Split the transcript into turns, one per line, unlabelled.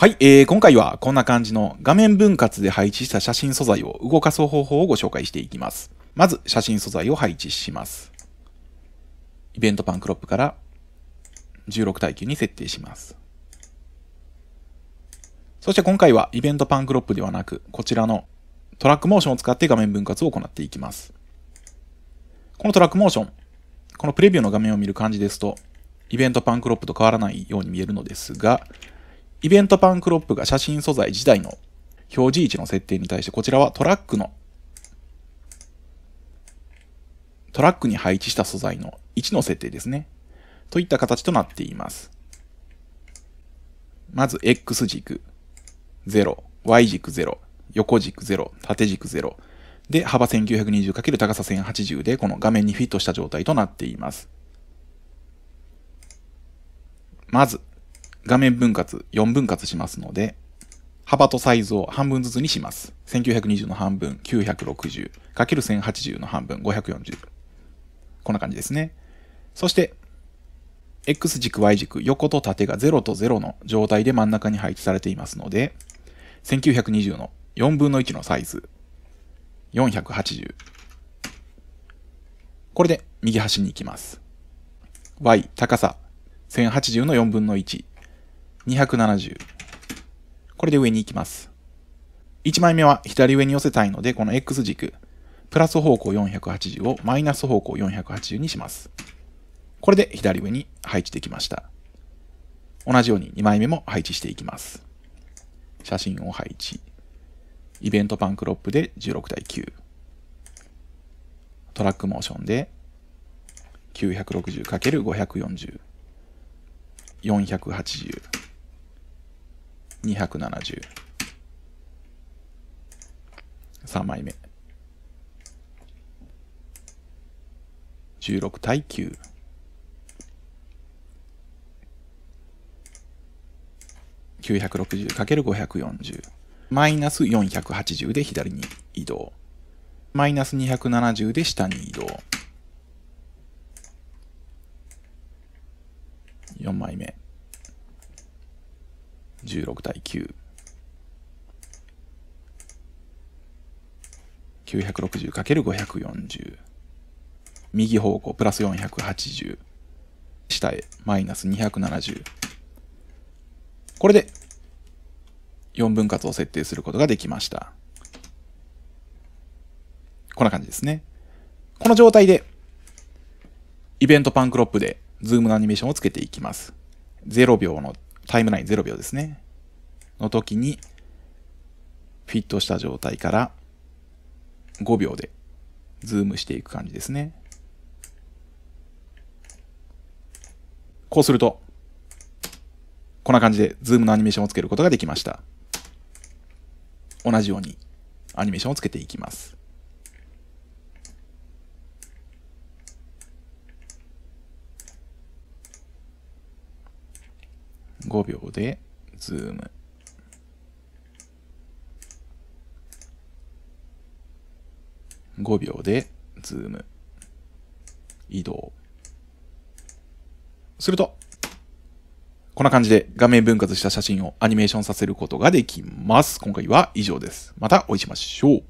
はい、えー、今回はこんな感じの画面分割で配置した写真素材を動かす方法をご紹介していきます。まず写真素材を配置します。イベントパンクロップから16対9に設定します。そして今回はイベントパンクロップではなく、こちらのトラックモーションを使って画面分割を行っていきます。このトラックモーション、このプレビューの画面を見る感じですと、イベントパンクロップと変わらないように見えるのですが、イベントパンクロップが写真素材自体の表示位置の設定に対して、こちらはトラックの、トラックに配置した素材の位置の設定ですね。といった形となっています。まず X 軸0、Y 軸0、横軸0、縦軸0。で、幅 1920× 高さ1080で、この画面にフィットした状態となっています。まず、画面分割、4分割しますので、幅とサイズを半分ずつにします。1920の半分、960、かける1080の半分、540。こんな感じですね。そして、X 軸、Y 軸、横と縦が0と0の状態で真ん中に配置されていますので、1920の4分の1のサイズ、480。これで右端に行きます。Y、高さ、1080の4分の1、270。これで上に行きます。1枚目は左上に寄せたいので、この X 軸、プラス方向480をマイナス方向480にします。これで左上に配置できました。同じように2枚目も配置していきます。写真を配置。イベントパンクロップで16対9。トラックモーションで 960×540。480。270。3枚目。16対9。960×540 マイナス480で左に移動マイナス270で下に移動4枚目16対9。960×540 右方向プラス480下へマイナス270これで4分割を設定することができましたこんな感じですねこの状態でイベントパンクロップでズームのアニメーションをつけていきます0秒のタイムライン0秒ですね。の時に、フィットした状態から5秒でズームしていく感じですね。こうすると、こんな感じでズームのアニメーションをつけることができました。同じようにアニメーションをつけていきます。5秒でズーム。5秒でズーム。移動。すると、こんな感じで画面分割した写真をアニメーションさせることができます。今回は以上です。またお会いしましょう。